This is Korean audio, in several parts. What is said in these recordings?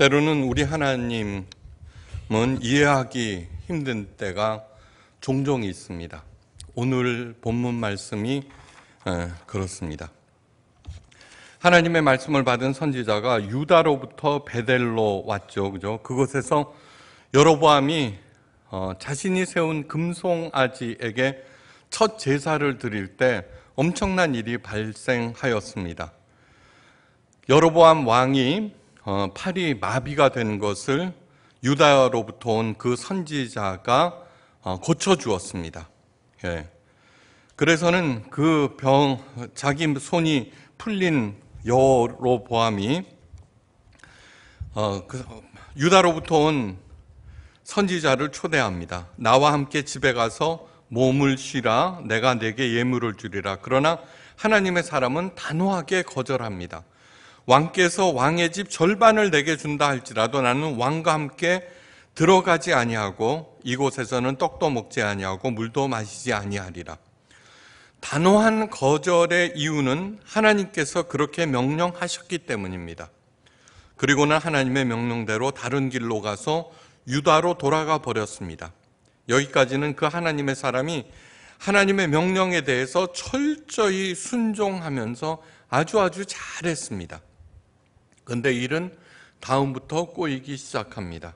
때로는 우리 하나님은 이해하기 힘든 때가 종종 있습니다. 오늘 본문 말씀이 어, 그렇습니다. 하나님의 말씀을 받은 선지자가 유다로부터 베델로 왔죠. 그죠? 그곳에서 여로보암이 어, 자신이 세운 금송아지에게 첫 제사를 드릴 때 엄청난 일이 발생하였습니다. 여로보암 왕이 어, 팔이 마비가 된 것을 유다로부터 온 그 선지자가 어, 고쳐 주었습니다. 예. 그래서는 그병 자기 손이 풀린 여로보암이 어, 그, 유다로부터 온 선지자를 초대합니다. 나와 함께 집에 가서 몸을 쉬라 내가 내게 예물을 주리라. 그러나 하나님의 사람은 단호하게 거절합니다. 왕께서 왕의 집 절반을 내게 준다 할지라도 나는 왕과 함께 들어가지 아니하고 이곳에서는 떡도 먹지 아니하고 물도 마시지 아니하리라. 단호한 거절의 이유는 하나님께서 그렇게 명령하셨기 때문입니다. 그리고는 하나님의 명령대로 다른 길로 가서 유다로 돌아가 버렸습니다. 여기까지는 그 하나님의 사람이 하나님의 명령에 대해서 철저히 순종하면서 아주 아주 잘했습니다. 근데 일은 다음부터 꼬이기 시작합니다.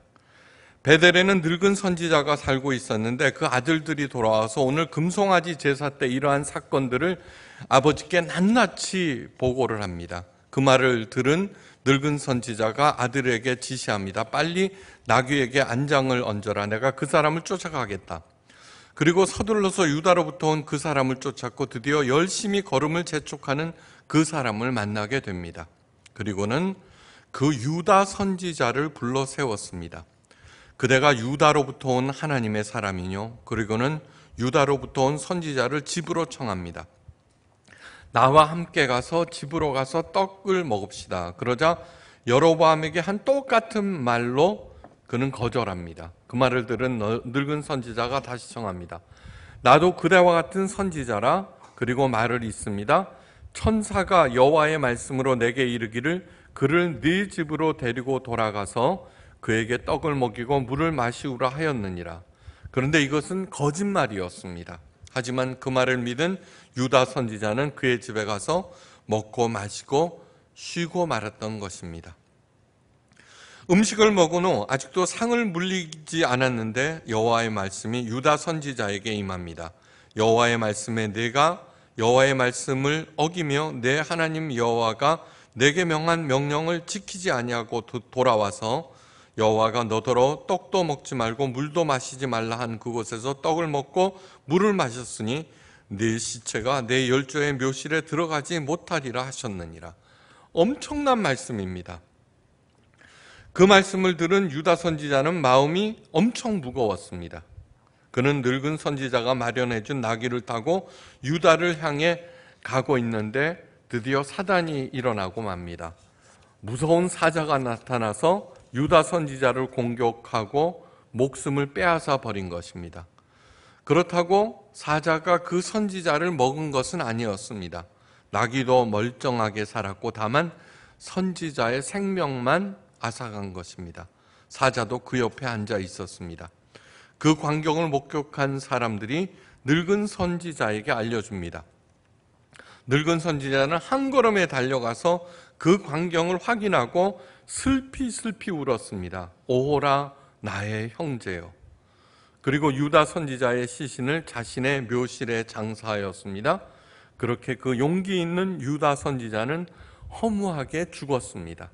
베델에는 늙은 선지자가 살고 있었는데 그 아들들이 돌아와서 오늘 금송아지 제사 때 이러한 사건들을 아버지께 낱낱이 보고를 합니다. 그 말을 들은 늙은 선지자가 아들에게 지시합니다. 빨리 나귀에게 안장을 얹어라. 내가 그 사람을 쫓아가겠다. 그리고 서둘러서 유다로부터 온 그 사람을 쫓았고 드디어 열심히 걸음을 재촉하는 그 사람을 만나게 됩니다. 그리고는 그 유다 선지자를 불러 세웠습니다. 그대가 유다로부터 온 하나님의 사람이뇨. 그리고는 유다로부터 온 선지자를 집으로 청합니다. 나와 함께 가서 집으로 가서 떡을 먹읍시다. 그러자 여로보암에게 한 똑같은 말로 그는 거절합니다. 그 말을 들은 늙은 선지자가 다시 청합니다. 나도 그대와 같은 선지자라 그리고 말을 잊습니다. 천사가 여호와의 말씀으로 내게 이르기를 그를 네 집으로 데리고 돌아가서 그에게 떡을 먹이고 물을 마시우라 하였느니라. 그런데 이것은 거짓말이었습니다. 하지만 그 말을 믿은 유다 선지자는 그의 집에 가서 먹고 마시고 쉬고 말았던 것입니다. 음식을 먹은 후 아직도 상을 물리지 않았는데 여호와의 말씀이 유다 선지자에게 임합니다. 여호와의 말씀에 내가 여호와의 말씀을 어기며 내 하나님 여호와가 내게 명한 명령을 지키지 아니하고 돌아와서 여호와가 너더러 떡도 먹지 말고 물도 마시지 말라 한 그곳에서 떡을 먹고 물을 마셨으니 네 시체가 내 열조의 묘실에 들어가지 못하리라 하셨느니라. 엄청난 말씀입니다. 그 말씀을 들은 유다 선지자는 마음이 엄청 무거웠습니다. 그는 늙은 선지자가 마련해준 나귀를 타고 유다를 향해 가고 있는데 드디어 사단이 일어나고 맙니다. 무서운 사자가 나타나서 유다 선지자를 공격하고 목숨을 빼앗아 버린 것입니다. 그렇다고 사자가 그 선지자를 먹은 것은 아니었습니다. 나귀도 멀쩡하게 살았고 다만 선지자의 생명만 앗아간 것입니다. 사자도 그 옆에 앉아 있었습니다. 그 광경을 목격한 사람들이 늙은 선지자에게 알려줍니다. 늙은 선지자는 한 걸음에 달려가서 그 광경을 확인하고 슬피 슬피 울었습니다. 오호라 나의 형제요. 그리고 유다 선지자의 시신을 자신의 묘실에 장사하였습니다. 그렇게 그 용기 있는 유다 선지자는 허무하게 죽었습니다.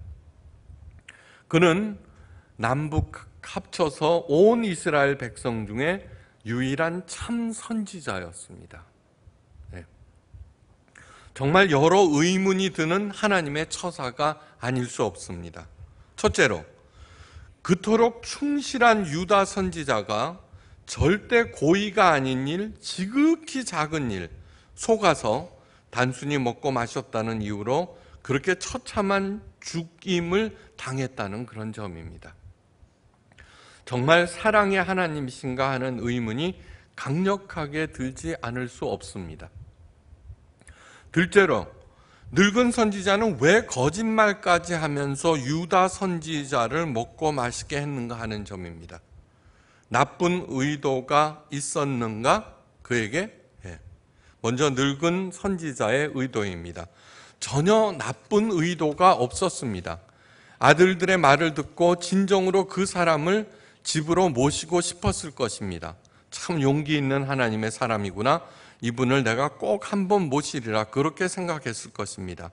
그는 남북 합쳐서 온 이스라엘 백성 중에 유일한 참 선지자였습니다. 네. 정말 여러 의문이 드는 하나님의 처사가 아닐 수 없습니다. 첫째로, 그토록 충실한 유다 선지자가 절대 고의가 아닌 일, 지극히 작은 일, 속아서 단순히 먹고 마셨다는 이유로 그렇게 처참한 죽임을 당했다는 그런 점입니다. 정말 사랑의 하나님이신가 하는 의문이 강력하게 들지 않을 수 없습니다. 둘째로 늙은 선지자는 왜 거짓말까지 하면서 유다 선지자를 먹고 마시게 했는가 하는 점입니다. 나쁜 의도가 있었는가? 그에게? 예. 먼저 늙은 선지자의 의도입니다. 전혀 나쁜 의도가 없었습니다. 아들들의 말을 듣고 진정으로 그 사람을 집으로 모시고 싶었을 것입니다. 참 용기 있는 하나님의 사람이구나. 이분을 내가 꼭 한번 모시리라. 그렇게 생각했을 것입니다.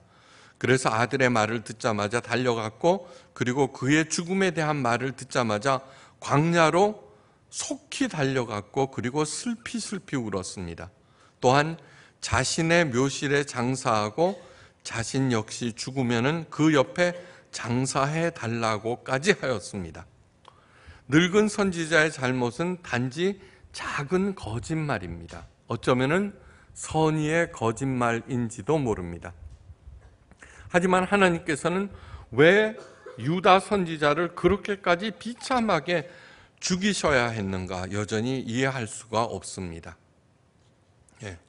그래서 아들의 말을 듣자마자 달려갔고, 그리고 그의 죽음에 대한 말을 듣자마자 광야로 속히 달려갔고, 그리고 슬피 슬피 울었습니다. 또한 자신의 묘실에 장사하고, 자신 역시 죽으면그 옆에 장사해 달라고까지 하였습니다. 늙은 선지자의 잘못은 단지 작은 거짓말입니다. 어쩌면은 선의의 거짓말인지도 모릅니다. 하지만 하나님께서는 왜 유다 선지자를 그렇게까지 비참하게 죽이셔야 했는가 여전히 이해할 수가 없습니다. 예.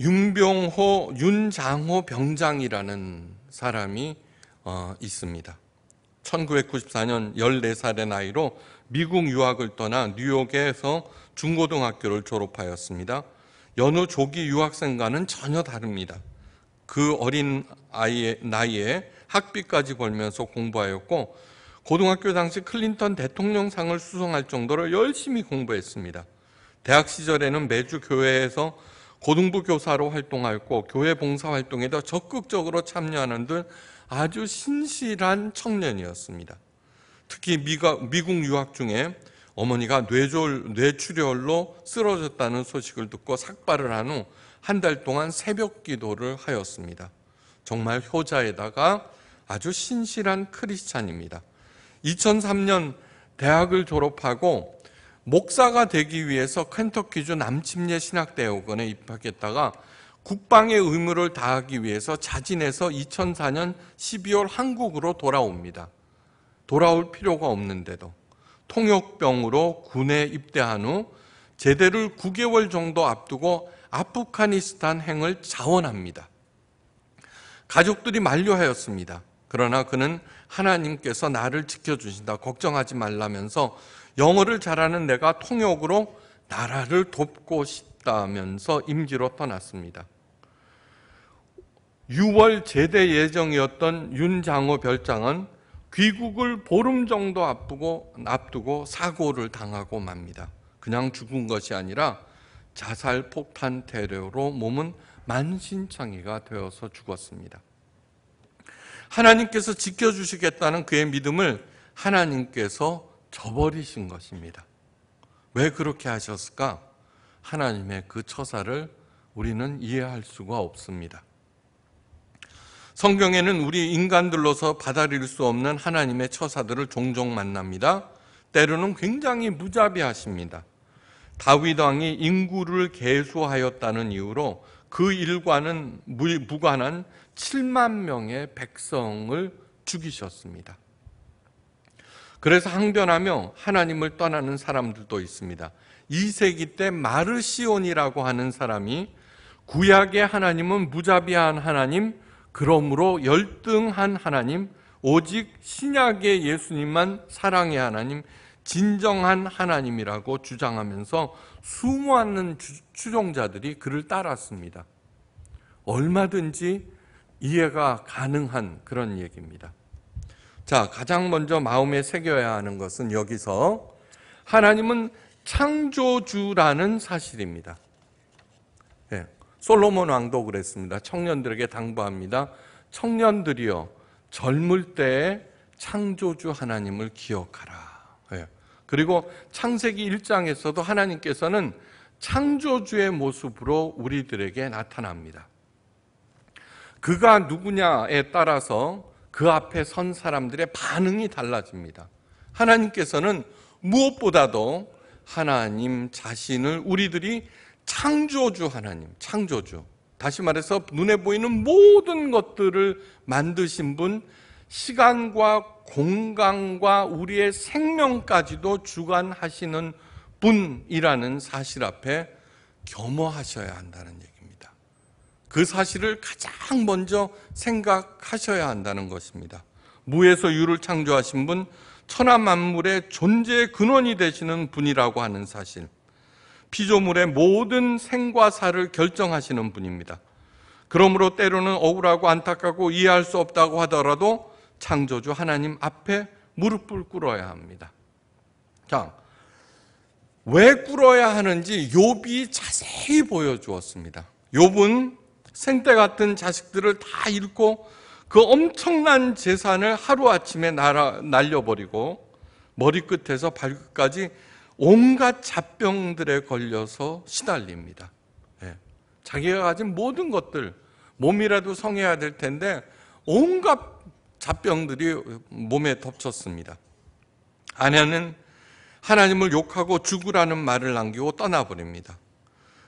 윤병호, 윤장호 병장이라는 사람이 어, 있습니다. 1994년 14살의 나이로 미국 유학을 떠나 뉴욕에서 중고등학교를 졸업하였습니다. 연후 조기 유학생과는 전혀 다릅니다. 그 어린 아이의 나이에 학비까지 벌면서 공부하였고 고등학교 당시 클린턴 대통령상을 수송할 정도로 열심히 공부했습니다. 대학 시절에는 매주 교회에서 고등부 교사로 활동하였고 교회 봉사 활동에도 적극적으로 참여하는 등 아주 신실한 청년이었습니다. 특히 미국 유학 중에 어머니가 뇌졸, 뇌출혈로 쓰러졌다는 소식을 듣고 삭발을 한 후 한 달 동안 새벽 기도를 하였습니다. 정말 효자에다가 아주 신실한 크리스찬입니다. 2003년 대학을 졸업하고 목사가 되기 위해서 켄터키주 남침례 신학대학원에 입학했다가 국방의 의무를 다하기 위해서 자진해서 2004년 12월 한국으로 돌아옵니다. 돌아올 필요가 없는데도 통역병으로 군에 입대한 후 제대를 9개월 정도 앞두고 아프가니스탄 행을 자원합니다. 가족들이 만료하였습니다. 그러나 그는 하나님께서 나를 지켜주신다. 걱정하지 말라면서 영어를 잘하는 내가 통역으로 나라를 돕고 싶다면서 임지로 떠났습니다. 6월 제대 예정이었던 윤장호 별장은 귀국을 보름 정도 앞두고, 앞두고 사고를 당하고 맙니다. 그냥 죽은 것이 아니라 자살 폭탄 테러로 몸은 만신창이가 되어서 죽었습니다. 하나님께서 지켜주시겠다는 그의 믿음을 하나님께서 저버리신 것입니다. 왜 그렇게 하셨을까? 하나님의 그 처사를 우리는 이해할 수가 없습니다. 성경에는 우리 인간들로서 받아들일 수 없는 하나님의 처사들을 종종 만납니다. 때로는 굉장히 무자비하십니다. 다윗 왕이 인구를 계수하였다는 이유로 그 일과는 무관한 7만 명의 백성을 죽이셨습니다. 그래서 항변하며 하나님을 떠나는 사람들도 있습니다. 2세기 때 마르시온이라고 하는 사람이 구약의 하나님은 무자비한 하나님, 그러므로 열등한 하나님, 오직 신약의 예수님만 사랑의 하나님, 진정한 하나님이라고 주장하면서 수많은 추종자들이 그를 따랐습니다. 얼마든지 이해가 가능한 그런 얘기입니다. 자, 가장 먼저 마음에 새겨야 하는 것은 여기서 하나님은 창조주라는 사실입니다. 솔로몬 왕도 그랬습니다. 청년들에게 당부합니다. 청년들이여 젊을 때 창조주 하나님을 기억하라. 예. 그리고 창세기 1장에서도 하나님께서는 창조주의 모습으로 우리들에게 나타납니다. 그가 누구냐에 따라서 그 앞에 선 사람들의 반응이 달라집니다. 하나님께서는 무엇보다도 하나님 자신을 우리들이 창조주 하나님, 창조주. 다시 말해서 눈에 보이는 모든 것들을 만드신 분, 시간과 공간과 우리의 생명까지도 주관하시는 분이라는 사실 앞에 겸허하셔야 한다는 얘기입니다. 그 사실을 가장 먼저 생각하셔야 한다는 것입니다. 무에서 유를 창조하신 분, 천하 만물의 존재의 근원이 되시는 분이라고 하는 사실. 피조물의 모든 생과사를 결정하시는 분입니다. 그러므로 때로는 억울하고 안타깝고 이해할 수 없다고 하더라도 창조주 하나님 앞에 무릎을 꿇어야 합니다. 자, 왜 꿇어야 하는지 욥이 자세히 보여주었습니다. 욥은 생때 같은 자식들을 다 잃고 그 엄청난 재산을 하루아침에 날려버리고 머리끝에서 발끝까지 온갖 잡병들에 걸려서 시달립니다. 예. 자기가 가진 모든 것들, 몸이라도 성해야 될 텐데, 온갖 잡병들이 몸에 덮쳤습니다. 아내는 하나님을 욕하고 죽으라는 말을 남기고 떠나버립니다.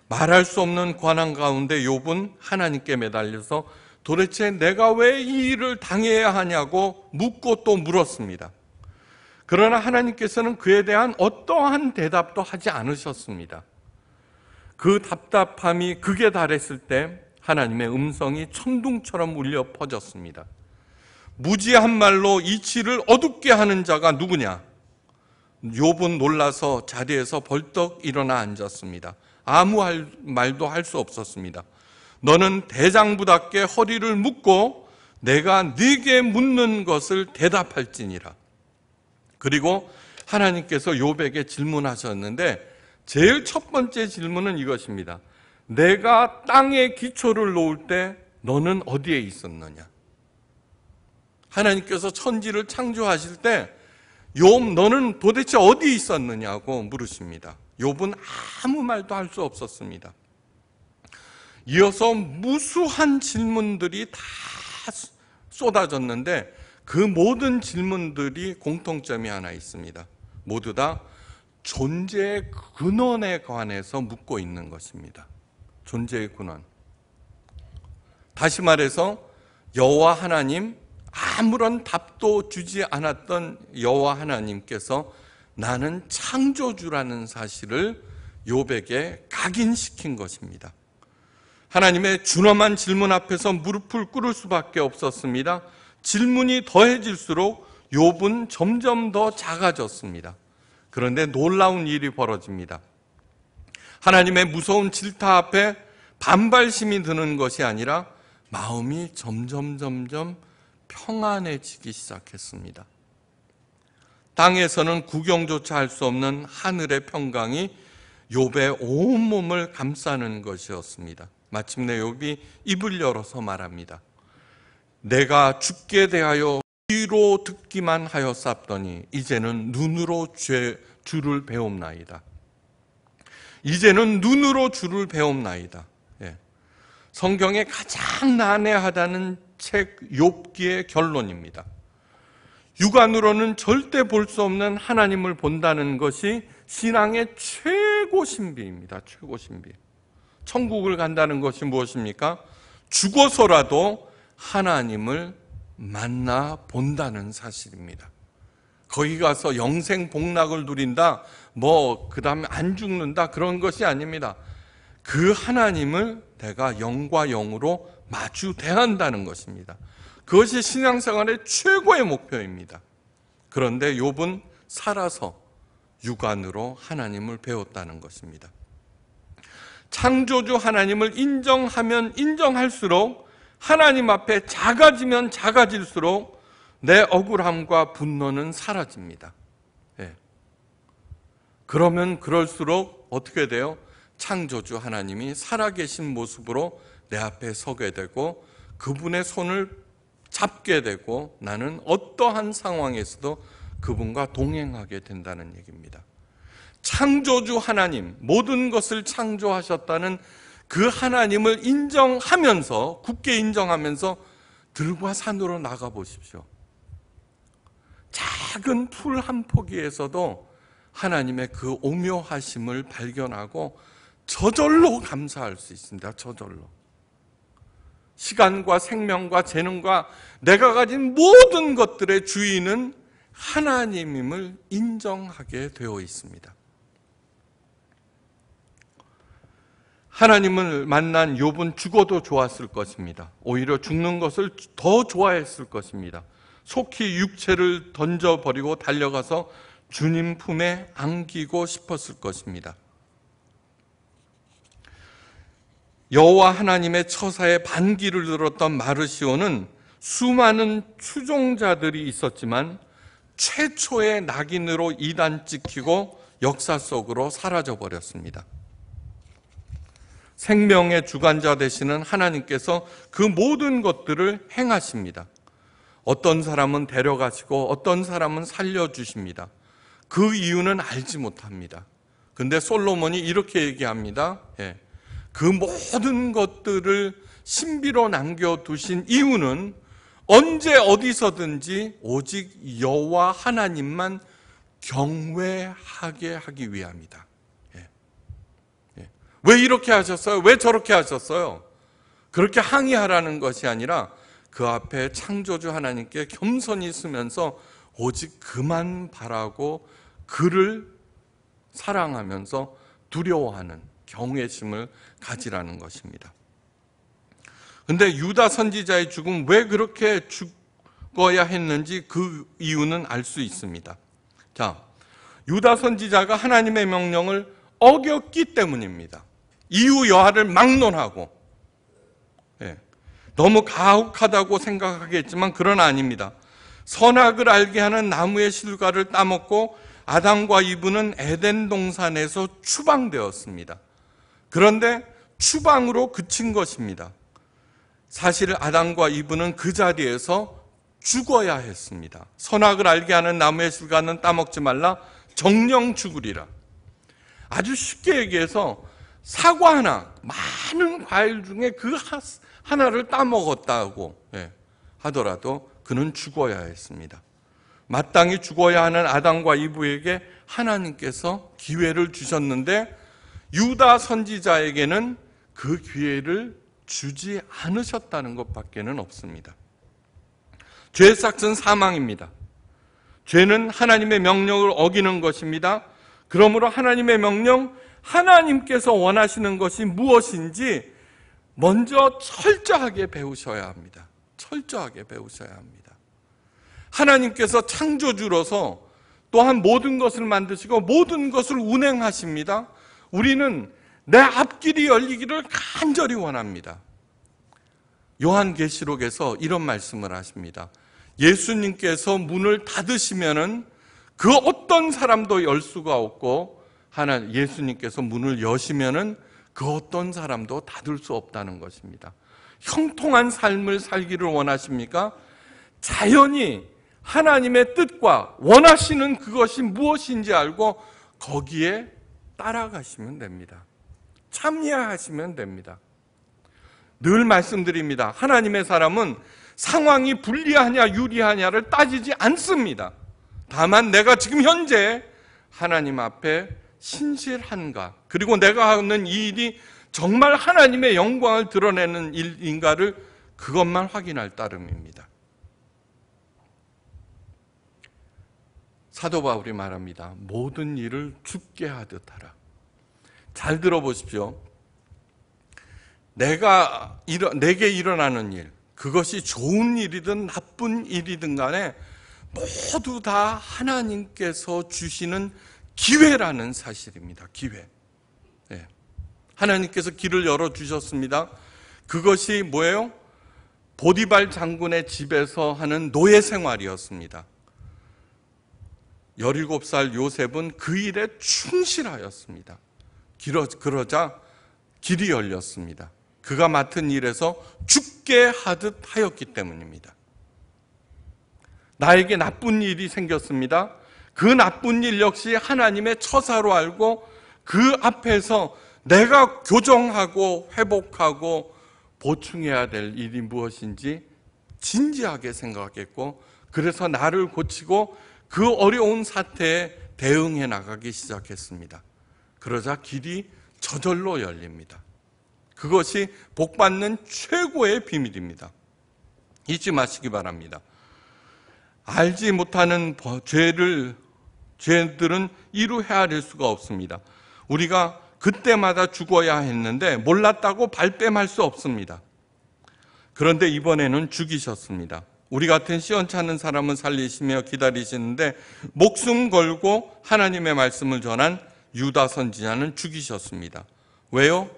말할 수 없는 관한 가운데 욥은 하나님께 매달려서 도대체 내가 왜 이 일을 당해야 하냐고 묻고 또 물었습니다. 그러나 하나님께서는 그에 대한 어떠한 대답도 하지 않으셨습니다. 그 답답함이 극에 달했을 때 하나님의 음성이 천둥처럼 울려 퍼졌습니다. 무지한 말로 이치를 어둡게 하는 자가 누구냐? 욥은 놀라서 자리에서 벌떡 일어나 앉았습니다. 아무 할, 말도 할 수 없었습니다. 너는 대장부답게 허리를 묶고 내가 네게 묻는 것을 대답할지니라. 그리고 하나님께서 요욥에 질문하셨는데 제일 첫 번째 질문은 이것입니다. 내가 땅에 기초를 놓을 때 너는 어디에 있었느냐? 하나님께서 천지를 창조하실 때 욥, 너는 도대체 어디 있었느냐고 물으십니다. 욥은 아무 말도 할 수 없었습니다. 이어서 무수한 질문들이 다 쏟아졌는데 그 모든 질문들이 공통점이 하나 있습니다. 모두 다 존재의 근원에 관해서 묻고 있는 것입니다. 존재의 근원. 다시 말해서 여호와 하나님 아무런 답도 주지 않았던 여호와 하나님께서 나는 창조주라는 사실을 요백에 각인시킨 것입니다. 하나님의 준엄한 질문 앞에서 무릎을 꿇을 수밖에 없었습니다. 질문이 더해질수록 욥은 점점 더 작아졌습니다. 그런데 놀라운 일이 벌어집니다. 하나님의 무서운 질타 앞에 반발심이 드는 것이 아니라 마음이 점점 점점 평안해지기 시작했습니다. 땅에서는 구경조차 할 수 없는 하늘의 평강이 욥의 온몸을 감싸는 것이었습니다. 마침내 욥이 입을 열어서 말합니다. 내가 죽게 대하여 귀로 듣기만 하였었더니 이제는 눈으로 죄, 주를 배움나이다. 이제는 눈으로 주를 배움나이다. 예. 성경에 가장 난해하다는 책 욥기의 결론입니다. 육안으로는 절대 볼 수 없는 하나님을 본다는 것이 신앙의 최고 신비입니다. 최고 신비. 천국을 간다는 것이 무엇입니까? 죽어서라도 하나님을 만나 본다는 사실입니다. 거기 가서 영생 복락을 누린다, 뭐, 그 다음에 안 죽는다, 그런 것이 아닙니다. 그 하나님을 내가 영과 영으로 마주 대한다는 것입니다. 그것이 신앙생활의 최고의 목표입니다. 그런데 욥은 살아서 육안으로 하나님을 배웠다는 것입니다. 창조주 하나님을 인정하면 인정할수록 하나님 앞에 작아지면 작아질수록 내 억울함과 분노는 사라집니다. 예. 그러면 그럴수록 어떻게 돼요? 창조주 하나님이 살아계신 모습으로 내 앞에 서게 되고 그분의 손을 잡게 되고 나는 어떠한 상황에서도 그분과 동행하게 된다는 얘기입니다. 창조주 하나님, 모든 것을 창조하셨다는 그 하나님을 인정하면서 굳게 인정하면서 들과 산으로 나가 보십시오. 작은 풀 한 포기에서도 하나님의 그 오묘하심을 발견하고 저절로 감사할 수 있습니다. 저절로. 시간과 생명과 재능과 내가 가진 모든 것들의 주인은 하나님임을 인정하게 되어 있습니다. 하나님을 만난 욥은 죽어도 좋았을 것입니다. 오히려 죽는 것을 더 좋아했을 것입니다. 속히 육체를 던져버리고 달려가서 주님 품에 안기고 싶었을 것입니다. 여호와 하나님의 처사에 반기를 들었던 마르시오는 수많은 추종자들이 있었지만 최초의 낙인으로 이단 찍히고 역사 속으로 사라져 버렸습니다. 생명의 주관자 되시는 하나님께서 그 모든 것들을 행하십니다. 어떤 사람은 데려가시고 어떤 사람은 살려주십니다. 그 이유는 알지 못합니다. 근데 솔로몬이 이렇게 얘기합니다. 예. 그 모든 것들을 신비로 남겨두신 이유는 언제 어디서든지 오직 여호와 하나님만 경외하게 하기 위함이다. 왜 이렇게 하셨어요? 왜 저렇게 하셨어요? 그렇게 항의하라는 것이 아니라 그 앞에 창조주 하나님께 겸손히 쓰면서 오직 그만 바라고 그를 사랑하면서 두려워하는 경외심을 가지라는 것입니다. 근데 유다 선지자의 죽음 왜 그렇게 죽어야 했는지 그 이유는 알 수 있습니다. 자, 유다 선지자가 하나님의 명령을 어겼기 때문입니다. 이유 여하를 막론하고 예, 너무 가혹하다고 생각하겠지만 그런 아닙니다. 선악을 알게 하는 나무의 실과를 따먹고 아담과 이브는 에덴 동산에서 추방되었습니다. 그런데 추방으로 그친 것입니다. 사실 아담과 이브는 그 자리에서 죽어야 했습니다. 선악을 알게 하는 나무의 실과는 따먹지 말라 정령 죽으리라. 아주 쉽게 얘기해서 사과 하나, 많은 과일 중에 그 하나를 따먹었다고 예, 하더라도 그는 죽어야 했습니다. 마땅히 죽어야 하는 아담과 이브에게 하나님께서 기회를 주셨는데 유다 선지자에게는 그 기회를 주지 않으셨다는 것밖에는 없습니다. 죄삭 싹은 사망입니다. 죄는 하나님의 명령을 어기는 것입니다. 그러므로 하나님의 명령, 하나님께서 원하시는 것이 무엇인지 먼저 철저하게 배우셔야 합니다. 철저하게 배우셔야 합니다. 하나님께서 창조주로서 또한 모든 것을 만드시고 모든 것을 운행하십니다. 우리는 내 앞길이 열리기를 간절히 원합니다. 요한계시록에서 이런 말씀을 하십니다. 예수님께서 문을 닫으시면은 그 어떤 사람도 열 수가 없고 하나 예수님께서 문을 여시면은 그 어떤 사람도 닫을 수 없다는 것입니다. 형통한 삶을 살기를 원하십니까? 자연히 하나님의 뜻과 원하시는 그것이 무엇인지 알고 거기에 따라가시면 됩니다. 참여하시면 됩니다. 늘 말씀드립니다. 하나님의 사람은 상황이 불리하냐 유리하냐를 따지지 않습니다. 다만 내가 지금 현재 하나님 앞에 신실한가? 그리고 내가 하는 이 일이 정말 하나님의 영광을 드러내는 일인가를 그것만 확인할 따름입니다. 사도 바울이 말합니다. 모든 일을 죽게 하듯 하라. 잘 들어보십시오. 내가 일어, 내게 일어나는 일, 그것이 좋은 일이든 나쁜 일이든 간에 모두 다 하나님께서 주시는 기회라는 사실입니다. 기회. 네. 하나님께서 길을 열어주셨습니다. 그것이 뭐예요? 보디발 장군의 집에서 하는 노예 생활이었습니다. 17살 요셉은 그 일에 충실하였습니다. 그러자 길이 열렸습니다. 그가 맡은 일에서 죽게 하듯 하였기 때문입니다. 나에게 나쁜 일이 생겼습니다. 그 나쁜 일 역시 하나님의 처사로 알고 그 앞에서 내가 교정하고 회복하고 보충해야 될 일이 무엇인지 진지하게 생각했고 그래서 나를 고치고 그 어려운 사태에 대응해 나가기 시작했습니다. 그러자 길이 저절로 열립니다. 그것이 복받는 최고의 비밀입니다. 잊지 마시기 바랍니다. 알지 못하는 죄를 죄들은 이루 헤아릴 수가 없습니다. 우리가 그때마다 죽어야 했는데 몰랐다고 발뺌할 수 없습니다. 그런데 이번에는 죽이셨습니다. 우리 같은 시원찮은 사람은 살리시며 기다리시는데 목숨 걸고 하나님의 말씀을 전한 유다 선지자는 죽이셨습니다. 왜요?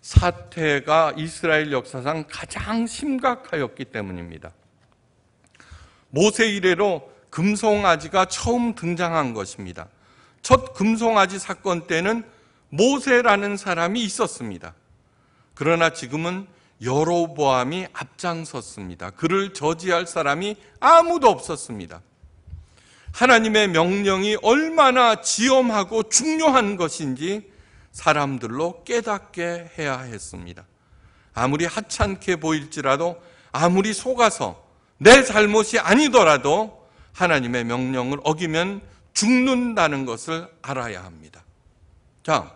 사태가 이스라엘 역사상 가장 심각하였기 때문입니다. 모세 이래로 금송아지가 처음 등장한 것입니다. 첫 금송아지 사건 때는 모세라는 사람이 있었습니다. 그러나 지금은 여로보암이 앞장섰습니다. 그를 저지할 사람이 아무도 없었습니다. 하나님의 명령이 얼마나 지엄하고 중요한 것인지 사람들로 깨닫게 해야 했습니다. 아무리 하찮게 보일지라도 아무리 속아서 내 잘못이 아니더라도 하나님의 명령을 어기면 죽는다는 것을 알아야 합니다. 자,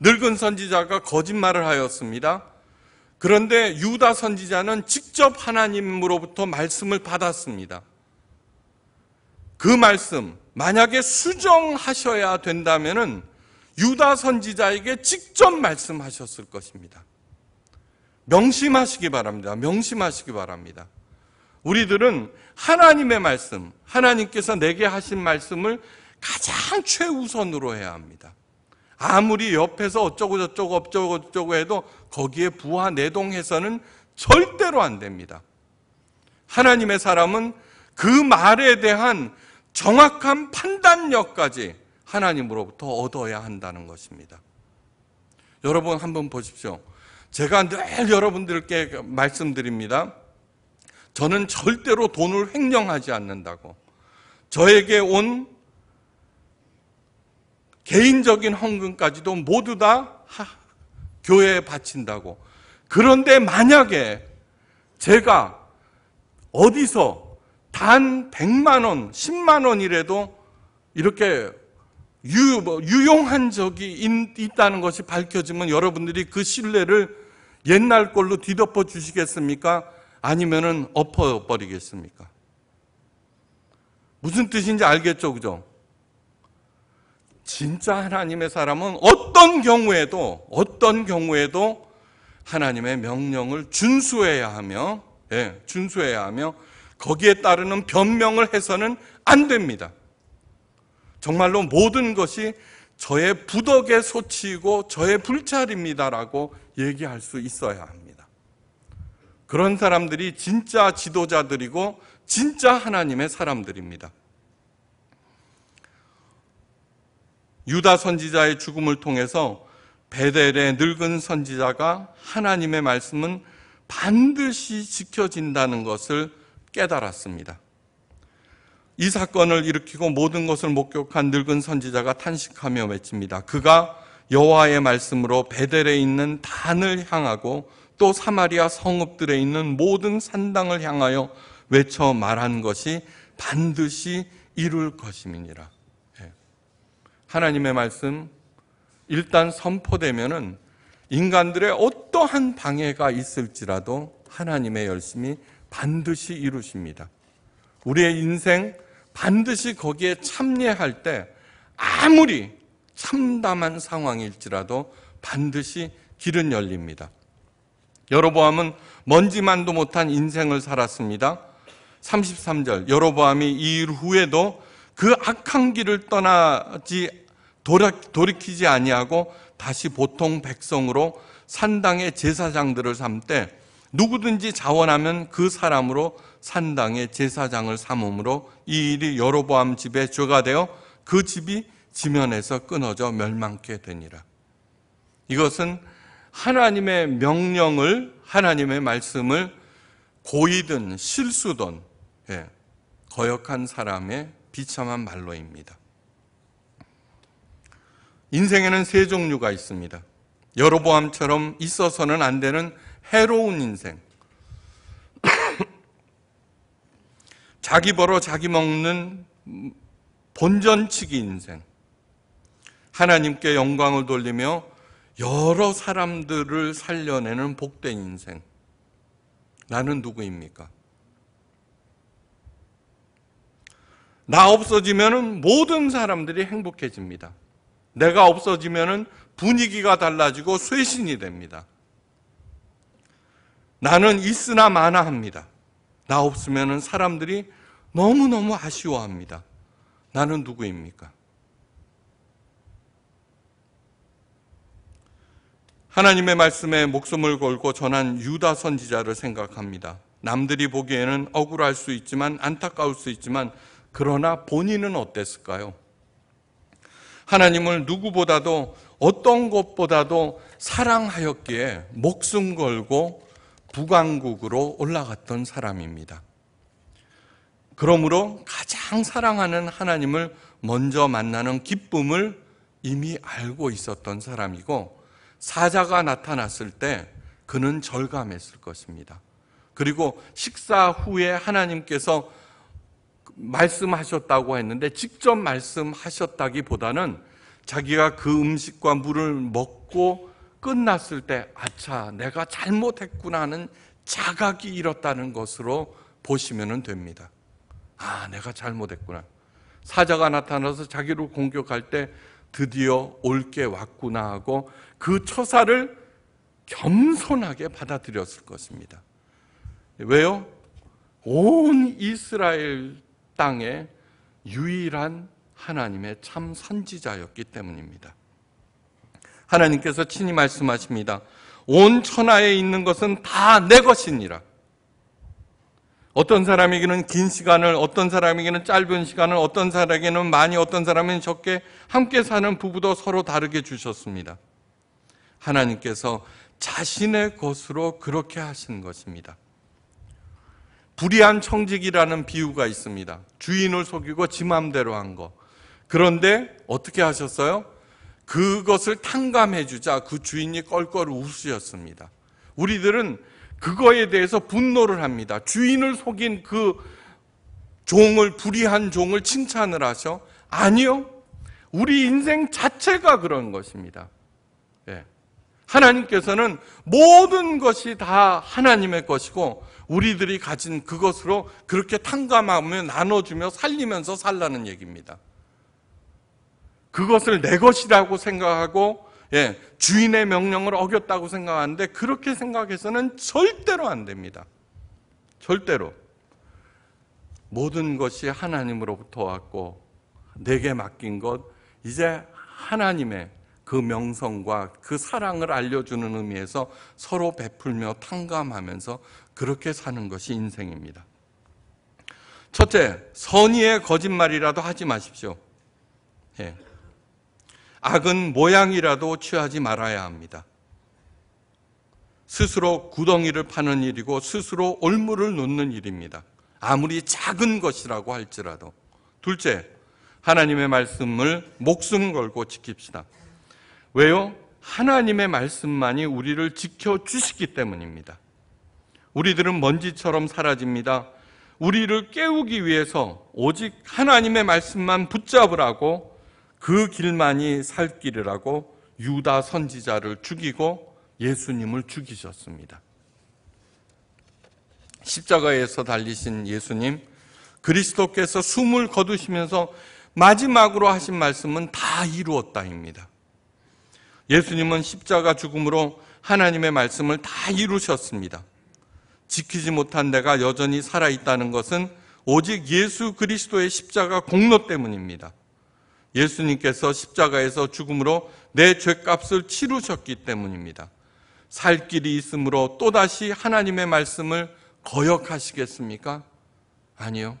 늙은 선지자가 거짓말을 하였습니다. 그런데 유다 선지자는 직접 하나님으로부터 말씀을 받았습니다. 그 말씀, 만약에 수정하셔야 된다면 유다 선지자에게 직접 말씀하셨을 것입니다. 명심하시기 바랍니다. 명심하시기 바랍니다. 우리들은 하나님의 말씀, 하나님께서 내게 하신 말씀을 가장 최우선으로 해야 합니다. 아무리 옆에서 어쩌고저쩌고 어쩌고저쩌고 해도 거기에 부하 내동해서는 절대로 안 됩니다. 하나님의 사람은 그 말에 대한 정확한 판단력까지 하나님으로부터 얻어야 한다는 것입니다. 여러분 한번 보십시오. 제가 늘 여러분들께 말씀드립니다. 저는 절대로 돈을 횡령하지 않는다고. 저에게 온 개인적인 헌금까지도 모두 다 교회에 바친다고. 그런데 만약에 제가 어디서 단 100만 원, 10만 원이라도 이렇게 유, 뭐, 용한 적이 있다는 것이 밝혀지면 여러분들이 그 신뢰를 옛날 걸로 뒤덮어 주시겠습니까? 아니면은 엎어버리겠습니까? 무슨 뜻인지 알겠죠, 그죠? 진짜 하나님의 사람은 어떤 경우에도, 어떤 경우에도 하나님의 명령을 준수해야 하며, 예, 준수해야 하며, 거기에 따르는 변명을 해서는 안 됩니다. 정말로 모든 것이 저의 부덕에 소치고 저의 불찰입니다라고 얘기할 수 있어야 합니다. 그런 사람들이 진짜 지도자들이고 진짜 하나님의 사람들입니다. 유다 선지자의 죽음을 통해서 베델의 늙은 선지자가 하나님의 말씀은 반드시 지켜진다는 것을 깨달았습니다. 이 사건을 일으키고 모든 것을 목격한 늙은 선지자가 탄식하며 외칩니다. 그가 여호와의 말씀으로 베델에 있는 단을 향하고 또 사마리아 성읍들에 있는 모든 산당을 향하여 외쳐 말한 것이 반드시 이룰 것임이니라. 예. 하나님의 말씀 일단 선포되면은 인간들의 어떠한 방해가 있을지라도 하나님의 열심이 반드시 이루십니다. 우리의 인생 반드시 거기에 참여할 때 아무리 참담한 상황일지라도 반드시 길은 열립니다. 여로보암은 먼지만도 못한 인생을 살았습니다. 33절 여로보암이 이 일 후에도 그 악한 길을 떠나지 돌이키지 아니하고 다시 보통 백성으로 산당의 제사장들을 삼 때 누구든지 자원하면 그 사람으로 산당의 제사장을 삼음으로 이 일이 여로보암 집에 죄가 되어 그 집이 지면에서 끊어져 멸망케 되니라. 이것은 하나님의 명령을 하나님의 말씀을 고이든 실수든 예, 거역한 사람의 비참한 말로입니다. 인생에는 세 종류가 있습니다. 여로보암처럼 있어서는 안 되는 해로운 인생. 자기 벌어 자기 먹는 본전치기 인생. 하나님께 영광을 돌리며 여러 사람들을 살려내는 복된 인생. 나는 누구입니까? 나 없어지면 모든 사람들이 행복해집니다. 내가 없어지면 분위기가 달라지고 쇄신이 됩니다. 나는 있으나 마나 합니다. 나 없으면 사람들이 너무너무 아쉬워합니다. 나는 누구입니까? 하나님의 말씀에 목숨을 걸고 전한 유다 선지자를 생각합니다. 남들이 보기에는 억울할 수 있지만 안타까울 수 있지만 그러나 본인은 어땠을까요? 하나님을 누구보다도 어떤 것보다도 사랑하였기에 목숨 걸고 북왕국으로 올라갔던 사람입니다. 그러므로 가장 사랑하는 하나님을 먼저 만나는 기쁨을 이미 알고 있었던 사람이고 사자가 나타났을 때 그는 절감했을 것입니다. 그리고 식사 후에 하나님께서 말씀하셨다고 했는데 직접 말씀하셨다기보다는 자기가 그 음식과 물을 먹고 끝났을 때 아차 내가 잘못했구나 하는 자각이 일었다는 것으로 보시면 됩니다. 아, 내가 잘못했구나. 사자가 나타나서 자기를 공격할 때 드디어 올 게 왔구나 하고 그 처사를 겸손하게 받아들였을 것입니다. 왜요? 온 이스라엘 땅에 유일한 하나님의 참 선지자였기 때문입니다. 하나님께서 친히 말씀하십니다. 온 천하에 있는 것은 다 내 것이니라. 어떤 사람에게는 긴 시간을, 어떤 사람에게는 짧은 시간을, 어떤 사람에게는 많이, 어떤 사람에게는 적게 함께 사는 부부도 서로 다르게 주셨습니다. 하나님께서 자신의 것으로 그렇게 하신 것입니다. 불의한 청직이라는 비유가 있습니다. 주인을 속이고 지 맘대로 한 거. 그런데 어떻게 하셨어요? 그것을 탕감해 주자 그 주인이 껄껄 웃으셨습니다. 우리들은 그거에 대해서 분노를 합니다. 주인을 속인 그 종을 불의한 종을 칭찬을 하셔? 아니요. 우리 인생 자체가 그런 것입니다. 예. 하나님께서는 모든 것이 다 하나님의 것이고 우리들이 가진 그것으로 그렇게 탕감하며 나눠주며 살리면서 살라는 얘기입니다. 그것을 내 것이라고 생각하고 예, 주인의 명령을 어겼다고 생각하는데 그렇게 생각해서는 절대로 안 됩니다. 절대로. 모든 것이 하나님으로부터 왔고 내게 맡긴 것 이제 하나님의 그 명성과 그 사랑을 알려주는 의미에서 서로 베풀며 탕감하면서 그렇게 사는 것이 인생입니다. 첫째, 선의의 거짓말이라도 하지 마십시오. 예. 악은 모양이라도 취하지 말아야 합니다. 스스로 구덩이를 파는 일이고 스스로 올무를 놓는 일입니다. 아무리 작은 것이라고 할지라도. 둘째, 하나님의 말씀을 목숨 걸고 지킵시다. 왜요? 하나님의 말씀만이 우리를 지켜주시기 때문입니다. 우리들은 먼지처럼 사라집니다. 우리를 깨우기 위해서 오직 하나님의 말씀만 붙잡으라고 그 길만이 살 길이라고 유다 선지자를 죽이고 예수님을 죽이셨습니다. 십자가에서 달리신 예수님, 그리스도께서 숨을 거두시면서 마지막으로 하신 말씀은 다 이루었다입니다. 예수님은 십자가 죽음으로 하나님의 말씀을 다 이루셨습니다. 지키지 못한 내가 여전히 살아있다는 것은 오직 예수 그리스도의 십자가 공로 때문입니다. 예수님께서 십자가에서 죽음으로 내 죄값을 치루셨기 때문입니다. 살 길이 있으므로 또다시 하나님의 말씀을 거역하시겠습니까? 아니요.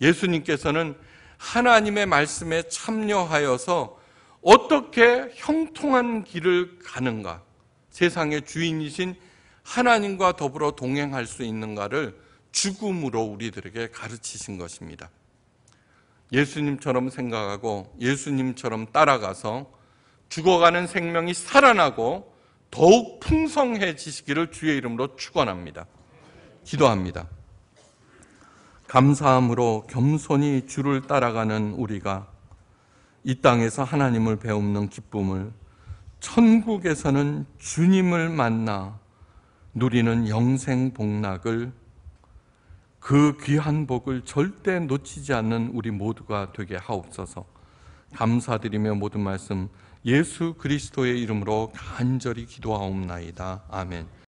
예수님께서는 하나님의 말씀에 참여하여서 어떻게 형통한 길을 가는가? 세상의 주인이신 하나님과 더불어 동행할 수 있는가를 죽음으로 우리들에게 가르치신 것입니다. 예수님처럼 생각하고 예수님처럼 따라가서 죽어가는 생명이 살아나고 더욱 풍성해지시기를 주의 이름으로 축원합니다. 기도합니다. 감사함으로 겸손히 주를 따라가는 우리가 이 땅에서 하나님을 배우는 기쁨을 천국에서는 주님을 만나 누리는 영생 복락을 그 귀한 복을 절대 놓치지 않는 우리 모두가 되게 하옵소서. 감사드리며 모든 말씀 예수 그리스도의 이름으로 간절히 기도하옵나이다. 아멘.